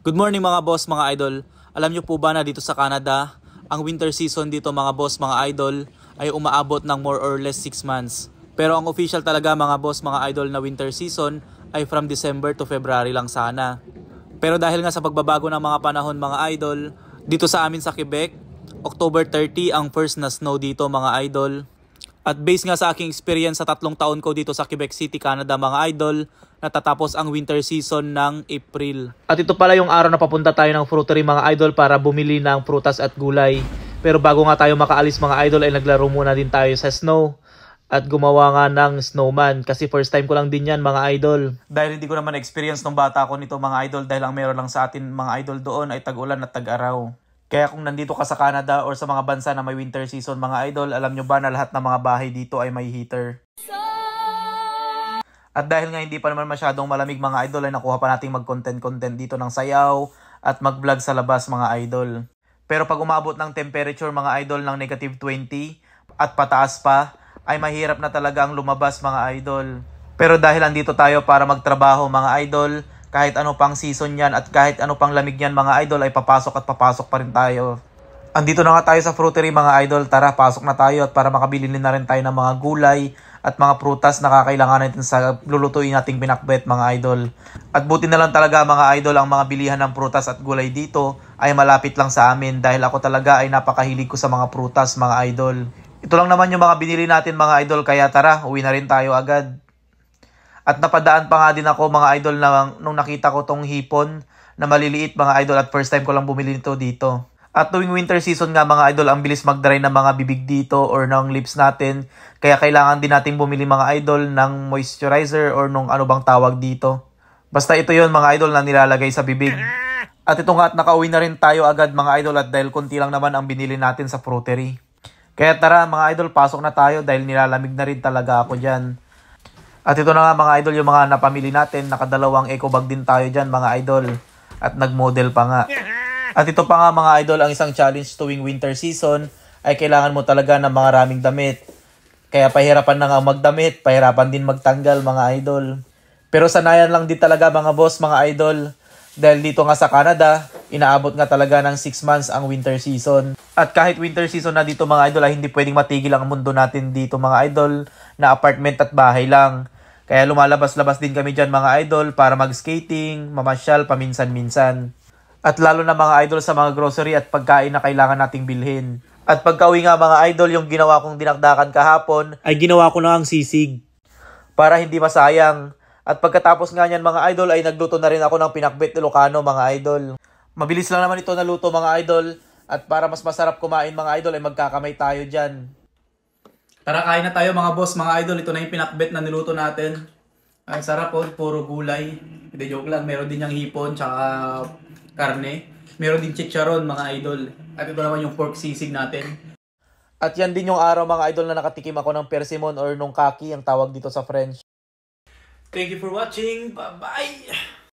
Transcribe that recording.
Good morning mga boss, mga idol. Alam nyo po ba na dito sa Canada, ang winter season dito mga boss, mga idol ay umaabot ng more or less 6 months. Pero ang official talaga mga boss, mga idol na winter season ay from December to February lang sana. Pero dahil nga sa pagbabago ng mga panahon mga idol, dito sa amin sa Quebec, October 30 ang first na snow dito mga idol. At based nga sa aking experience sa tatlong taon ko dito sa Quebec City, Canada mga idol, natatapos ang winter season ng April. At ito pala yung araw na papunta tayo ng fruitery mga idol para bumili ng prutas at gulay. Pero bago nga tayo makaalis mga idol ay naglaro muna din tayo sa snow at gumawa nga ng snowman kasi first time ko lang din yan mga idol. Dahil hindi ko naman experience nung bata ko nito mga idol dahil ang meron lang sa atin mga idol doon ay tag-ulan at tag-araw. Kaya kung nandito ka sa Canada or sa mga bansa na may winter season mga idol, alam nyo ba na lahat ng mga bahay dito ay may heater? At dahil nga hindi pa naman masyadong malamig mga idol ay nakuha pa nating mag-content-content dito ng sayaw at mag-vlog sa labas mga idol. Pero pag umabot ng temperature mga idol ng negative 20 at pataas pa, ay mahirap na talaga ang lumabas mga idol. Pero dahil andito tayo para magtrabaho mga idol, kahit ano pang season yan at kahit ano pang lamig yan mga idol ay papasok at papasok pa rin tayo. Andito na nga tayo sa fruitery mga idol, tara pasok na tayo at para makabili na rin tayo ng mga gulay at mga prutas na kakailangan natin sa lulutuin nating pinakbet mga idol. At buti na lang talaga mga idol ang mga bilihan ng prutas at gulay dito ay malapit lang sa amin dahil ako talaga ay napakahilig ko sa mga prutas mga idol. Ito lang naman yung mga binili natin mga idol kaya tara uwi na rin tayo agad. At napadaan pa nga din ako mga idol na nung nakita ko tong hipon na maliliit mga idol at first time ko lang bumili nito dito. At tuwing winter season nga mga idol, ang bilis mag-dry ng mga bibig dito or ng lips natin. Kaya kailangan din natin bumili mga idol ng moisturizer or nung ano bang tawag dito. Basta ito yon mga idol na nilalagay sa bibig. At ito nga at nakauwi na rin tayo agad mga idol at dahil konti lang naman ang binili natin sa fruitery. Kaya tara mga idol, pasok na tayo dahil nilalamig na rin talaga ako dyan. At ito na nga mga idol, yung mga napamili natin, nakadalawang eco bag din tayo dyan mga idol. At nagmodel pa nga. At ito pa nga mga idol, ang isang challenge tuwing winter season ay kailangan mo talaga ng mga raming damit. Kaya pahirapan na nga magdamit, pahirapan din magtanggal mga idol. Pero sanayan lang din talaga mga boss, mga idol. Dahil dito nga sa Canada, inaabot nga talaga ng 6 months ang winter season. At kahit winter season na dito mga idol ay hindi pwedeng matigil ang mundo natin dito mga idol na apartment at bahay lang. Kaya lumalabas-labas din kami dyan mga idol para mag-skating, mamasyal, paminsan-minsan. At lalo na mga idol sa mga grocery at pagkain na kailangan nating bilhin. At pagka nga mga idol, yung ginawa kong dinakdakan kahapon, ay ginawa ko na ang sisig. Para hindi masayang. At pagkatapos nga niyan mga idol, ay nagluto na rin ako ng pinakbet Ilocano mga idol. Mabilis lang naman ito na luto mga idol. At para mas masarap kumain mga idol, ay magkakamay tayo dyan. Tara, kain na tayo mga boss, mga idol. Ito na yung pinakbet na niluto natin. Ang sarap po, oh. puro gulay. Hindi, joke lang. Meron din yung hipon, tsaka karne. Meron din chicharon, mga idol. At ito naman yung pork sisig natin. At yan din yung araw, mga idol, na nakatikim ako ng persimmon or nung kaki, ang tawag dito sa French. Thank you for watching. Bye-bye!